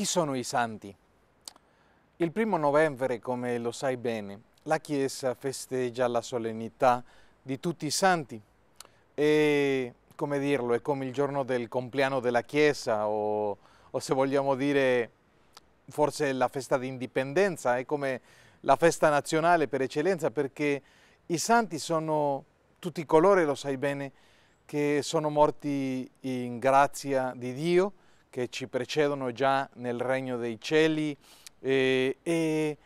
chi sono i santi? Il primo novembre, come lo sai bene, la Chiesa festeggia la solennità di tutti i santi e, come dirlo, è come il giorno del compleanno della Chiesa o, o se vogliamo dire forse la festa di indipendenza, è come la festa nazionale per eccellenza perché i santi sono tutti coloro, lo sai bene, che sono morti in grazia di Dio che ci precedono già nel regno dei cieli e, e,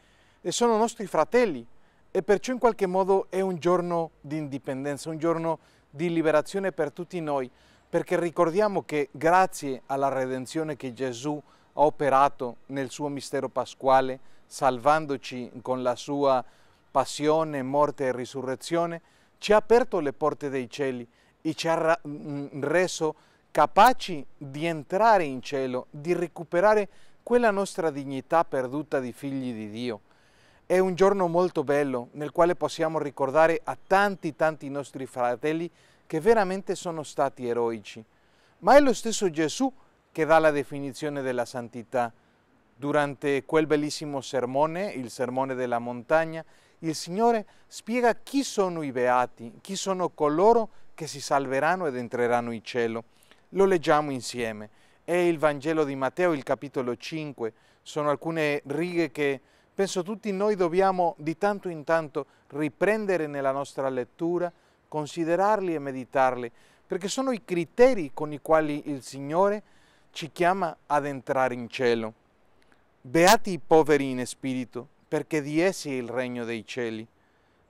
e sono nostri fratelli e perciò in qualche modo è un giorno di indipendenza, un giorno di liberazione per tutti noi, perché ricordiamo che grazie alla redenzione che Gesù ha operato nel suo mistero pasquale, salvandoci con la sua passione, morte e risurrezione, ci ha aperto le porte dei cieli e ci ha mm, reso capaci di entrare in cielo, di recuperare quella nostra dignità perduta di figli di Dio. È un giorno molto bello nel quale possiamo ricordare a tanti tanti nostri fratelli che veramente sono stati eroici. Ma è lo stesso Gesù che dà la definizione della santità. Durante quel bellissimo sermone, il sermone della montagna, il Signore spiega chi sono i beati, chi sono coloro che si salveranno ed entreranno in cielo. Lo leggiamo insieme. È il Vangelo di Matteo, il capitolo 5. Sono alcune righe che penso tutti noi dobbiamo di tanto in tanto riprendere nella nostra lettura, considerarli e meditarli, perché sono i criteri con i quali il Signore ci chiama ad entrare in cielo. Beati i poveri in spirito, perché di essi è il regno dei cieli.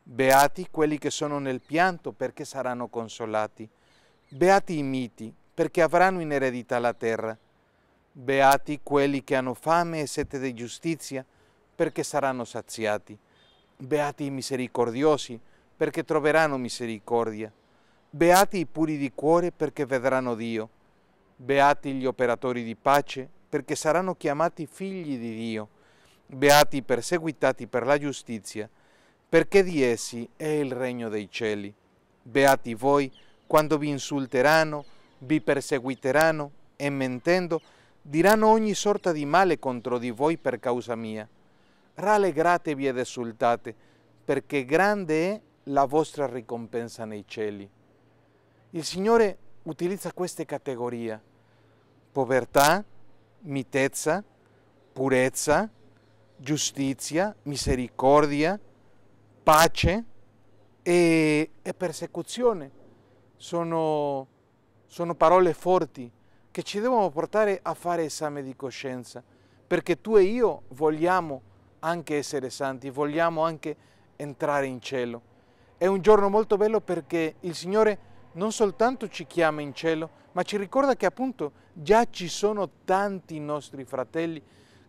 Beati quelli che sono nel pianto, perché saranno consolati. Beati i miti, perché avranno in eredità la terra. Beati quelli che hanno fame e sete di giustizia, perché saranno saziati. Beati i misericordiosi, perché troveranno misericordia. Beati i puri di cuore, perché vedranno Dio. Beati gli operatori di pace, perché saranno chiamati figli di Dio. Beati i perseguitati per la giustizia, perché di essi è il regno dei cieli. Beati voi quando vi insulteranno, vi perseguiteranno e mentendo diranno ogni sorta di male contro di voi per causa mia. Rallegratevi ed esultate, perché grande è la vostra ricompensa nei cieli. Il Signore utilizza queste categorie, povertà, mitezza, purezza, giustizia, misericordia, pace e, e persecuzione. Sono sono parole forti che ci devono portare a fare esame di coscienza, perché tu e io vogliamo anche essere santi, vogliamo anche entrare in cielo. È un giorno molto bello perché il Signore non soltanto ci chiama in cielo, ma ci ricorda che appunto già ci sono tanti nostri fratelli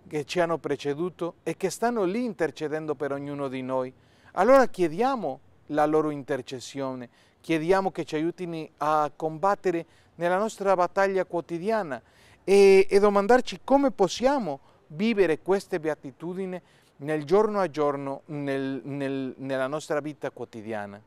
che ci hanno preceduto e che stanno lì intercedendo per ognuno di noi. Allora chiediamo la loro intercessione. Chiediamo che ci aiutino a combattere nella nostra battaglia quotidiana e, e domandarci come possiamo vivere queste beatitudini nel giorno a giorno nel, nel, nella nostra vita quotidiana.